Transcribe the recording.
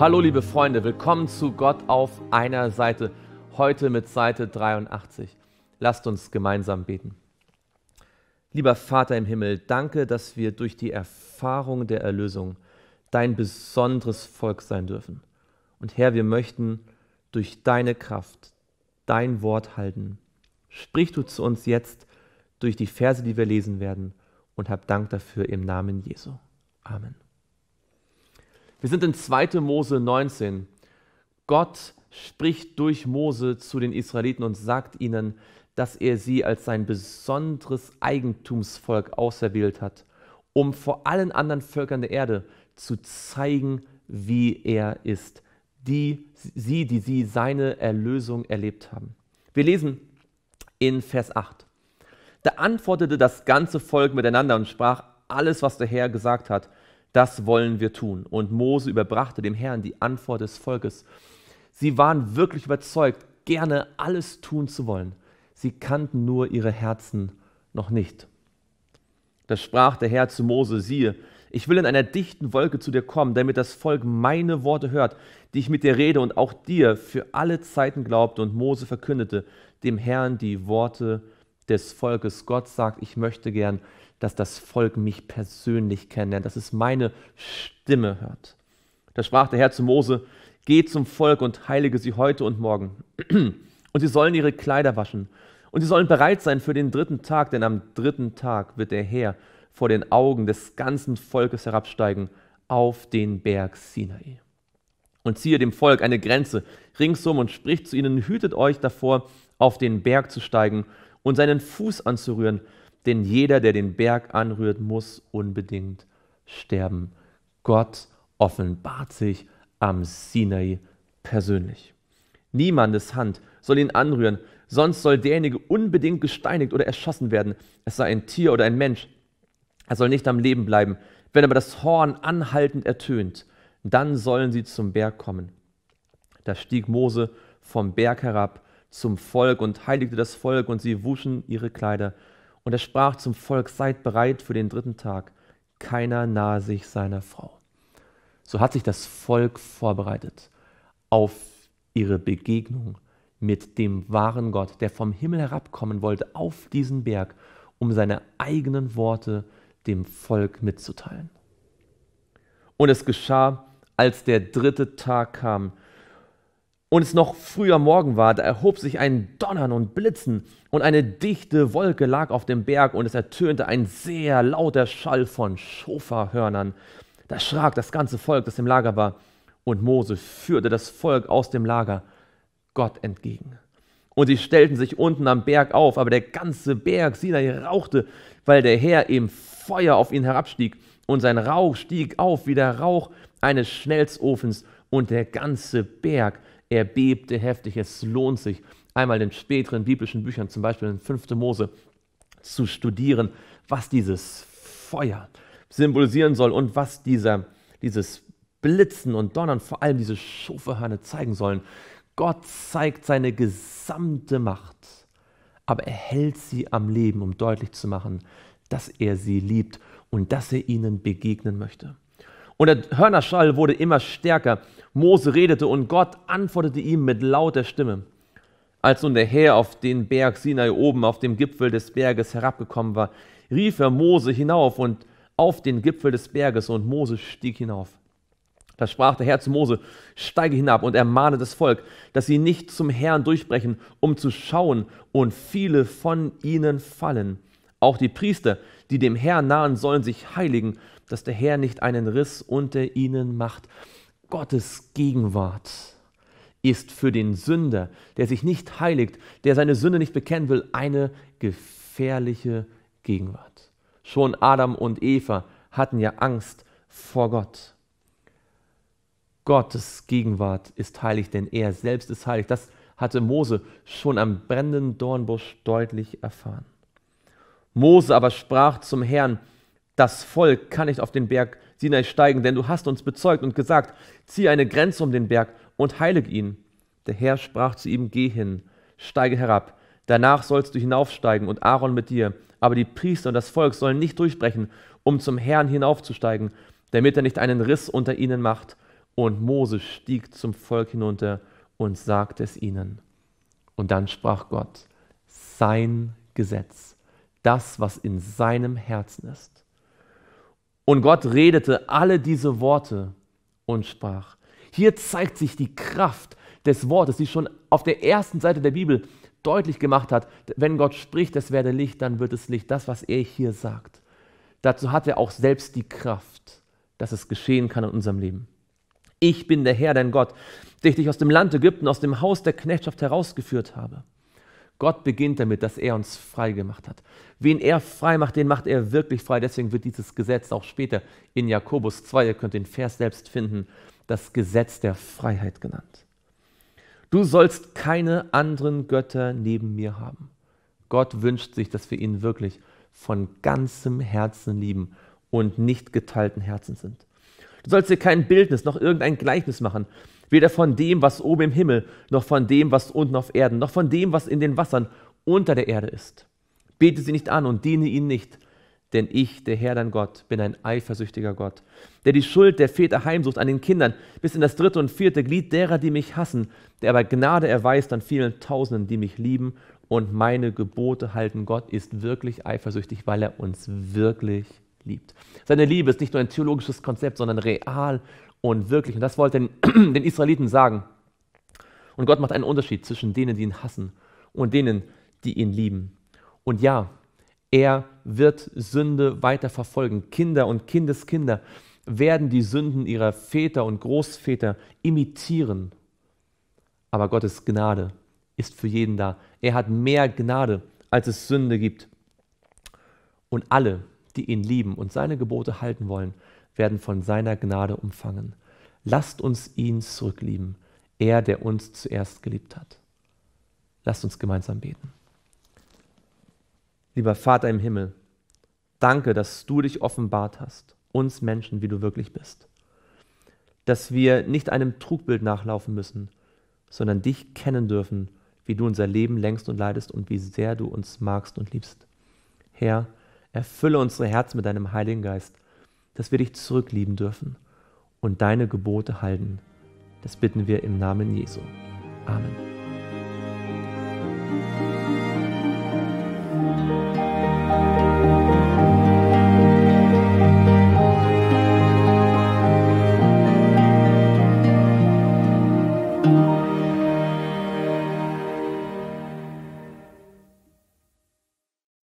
Hallo liebe Freunde, willkommen zu Gott auf einer Seite, heute mit Seite 83. Lasst uns gemeinsam beten. Lieber Vater im Himmel, danke, dass wir durch die Erfahrung der Erlösung dein besonderes Volk sein dürfen. Und Herr, wir möchten durch deine Kraft dein Wort halten. Sprich du zu uns jetzt durch die Verse, die wir lesen werden, und hab Dank dafür im Namen Jesu. Amen. Wir sind in 2. Mose 19. Gott spricht durch Mose zu den Israeliten und sagt ihnen, dass er sie als sein besonderes Eigentumsvolk auserwählt hat, um vor allen anderen Völkern der Erde zu zeigen, wie er ist. Die, sie, die sie seine Erlösung erlebt haben. Wir lesen in Vers 8. Da antwortete das ganze Volk miteinander und sprach alles, was der Herr gesagt hat das wollen wir tun. Und Mose überbrachte dem Herrn die Antwort des Volkes. Sie waren wirklich überzeugt, gerne alles tun zu wollen. Sie kannten nur ihre Herzen noch nicht. Da sprach der Herr zu Mose, siehe, ich will in einer dichten Wolke zu dir kommen, damit das Volk meine Worte hört, die ich mit dir rede und auch dir für alle Zeiten glaubte. Und Mose verkündete dem Herrn die Worte des Volkes. Gott sagt, ich möchte gern, dass das Volk mich persönlich kennenlernt, dass es meine Stimme hört. Da sprach der Herr zu Mose, geh zum Volk und heilige sie heute und morgen. Und sie sollen ihre Kleider waschen. Und sie sollen bereit sein für den dritten Tag, denn am dritten Tag wird der Herr vor den Augen des ganzen Volkes herabsteigen auf den Berg Sinai. Und ziehe dem Volk eine Grenze ringsum und spricht zu ihnen, hütet euch davor, auf den Berg zu steigen und seinen Fuß anzurühren, denn jeder, der den Berg anrührt, muss unbedingt sterben. Gott offenbart sich am Sinai persönlich. Niemandes Hand soll ihn anrühren, sonst soll derjenige unbedingt gesteinigt oder erschossen werden, es sei ein Tier oder ein Mensch. Er soll nicht am Leben bleiben. Wenn aber das Horn anhaltend ertönt, dann sollen sie zum Berg kommen. Da stieg Mose vom Berg herab zum Volk und heiligte das Volk, und sie wuschen ihre Kleider und er sprach zum Volk, seid bereit für den dritten Tag. Keiner nahe sich seiner Frau. So hat sich das Volk vorbereitet auf ihre Begegnung mit dem wahren Gott, der vom Himmel herabkommen wollte auf diesen Berg, um seine eigenen Worte dem Volk mitzuteilen. Und es geschah, als der dritte Tag kam, und es noch früher Morgen war, da erhob sich ein Donnern und Blitzen, und eine dichte Wolke lag auf dem Berg, und es ertönte ein sehr lauter Schall von Schofahörnern. Da schrak das ganze Volk, das im Lager war, und Mose führte das Volk aus dem Lager Gott entgegen. Und sie stellten sich unten am Berg auf, aber der ganze Berg Sinai rauchte, weil der Herr im Feuer auf ihn herabstieg, und sein Rauch stieg auf wie der Rauch eines Schmelzofens, und der ganze Berg er bebte heftig. Es lohnt sich, einmal in späteren biblischen Büchern, zum Beispiel in 5. Mose, zu studieren, was dieses Feuer symbolisieren soll und was dieser, dieses Blitzen und Donnern, vor allem diese Schofehörner zeigen sollen. Gott zeigt seine gesamte Macht, aber er hält sie am Leben, um deutlich zu machen, dass er sie liebt und dass er ihnen begegnen möchte. Und der Hörnerschall wurde immer stärker. Mose redete und Gott antwortete ihm mit lauter Stimme. Als nun der Herr auf den Berg Sinai oben auf dem Gipfel des Berges herabgekommen war, rief er Mose hinauf und auf den Gipfel des Berges und Mose stieg hinauf. Da sprach der Herr zu Mose, steige hinab und ermahne das Volk, dass sie nicht zum Herrn durchbrechen, um zu schauen, und viele von ihnen fallen. Auch die Priester, die dem Herrn nahen, sollen sich heiligen, dass der Herr nicht einen Riss unter ihnen macht. Gottes Gegenwart ist für den Sünder, der sich nicht heiligt, der seine Sünde nicht bekennen will, eine gefährliche Gegenwart. Schon Adam und Eva hatten ja Angst vor Gott. Gottes Gegenwart ist heilig, denn er selbst ist heilig. Das hatte Mose schon am brennenden Dornbusch deutlich erfahren. Mose aber sprach zum Herrn, das Volk kann nicht auf den Berg Sinai steigen, denn du hast uns bezeugt und gesagt, ziehe eine Grenze um den Berg und heilig ihn. Der Herr sprach zu ihm, geh hin, steige herab, danach sollst du hinaufsteigen und Aaron mit dir, aber die Priester und das Volk sollen nicht durchbrechen, um zum Herrn hinaufzusteigen, damit er nicht einen Riss unter ihnen macht. Und Mose stieg zum Volk hinunter und sagte es ihnen. Und dann sprach Gott, sein Gesetz, das, was in seinem Herzen ist und Gott redete alle diese Worte und sprach. Hier zeigt sich die Kraft des Wortes, die schon auf der ersten Seite der Bibel deutlich gemacht hat, wenn Gott spricht, es werde Licht, dann wird es Licht. Das, was er hier sagt, dazu hat er auch selbst die Kraft, dass es geschehen kann in unserem Leben. Ich bin der Herr, dein Gott, der ich dich aus dem Land Ägypten, aus dem Haus der Knechtschaft herausgeführt habe. Gott beginnt damit, dass er uns frei gemacht hat. Wen er frei macht, den macht er wirklich frei. Deswegen wird dieses Gesetz auch später in Jakobus 2, ihr könnt den Vers selbst finden, das Gesetz der Freiheit genannt. Du sollst keine anderen Götter neben mir haben. Gott wünscht sich, dass wir ihn wirklich von ganzem Herzen lieben und nicht geteilten Herzen sind. Du sollst dir kein Bildnis noch irgendein Gleichnis machen weder von dem, was oben im Himmel, noch von dem, was unten auf Erden, noch von dem, was in den Wassern unter der Erde ist. Bete sie nicht an und diene ihnen nicht, denn ich, der Herr dein Gott, bin ein eifersüchtiger Gott, der die Schuld der Väter heimsucht an den Kindern bis in das dritte und vierte Glied derer, die mich hassen, der aber Gnade erweist an vielen Tausenden, die mich lieben und meine Gebote halten. Gott ist wirklich eifersüchtig, weil er uns wirklich liebt. Seine Liebe ist nicht nur ein theologisches Konzept, sondern real und wirklich. Und das wollte den, den Israeliten sagen. Und Gott macht einen Unterschied zwischen denen, die ihn hassen und denen, die ihn lieben. Und ja, er wird Sünde weiter verfolgen. Kinder und Kindeskinder werden die Sünden ihrer Väter und Großväter imitieren. Aber Gottes Gnade ist für jeden da. Er hat mehr Gnade, als es Sünde gibt. Und alle, die ihn lieben und seine Gebote halten wollen, werden von seiner Gnade umfangen. Lasst uns ihn zurücklieben, er, der uns zuerst geliebt hat. Lasst uns gemeinsam beten. Lieber Vater im Himmel, danke, dass du dich offenbart hast, uns Menschen, wie du wirklich bist. Dass wir nicht einem Trugbild nachlaufen müssen, sondern dich kennen dürfen, wie du unser Leben längst und leidest und wie sehr du uns magst und liebst. Herr, erfülle unsere Herzen mit deinem Heiligen Geist, dass wir dich zurücklieben dürfen und deine Gebote halten. Das bitten wir im Namen Jesu. Amen.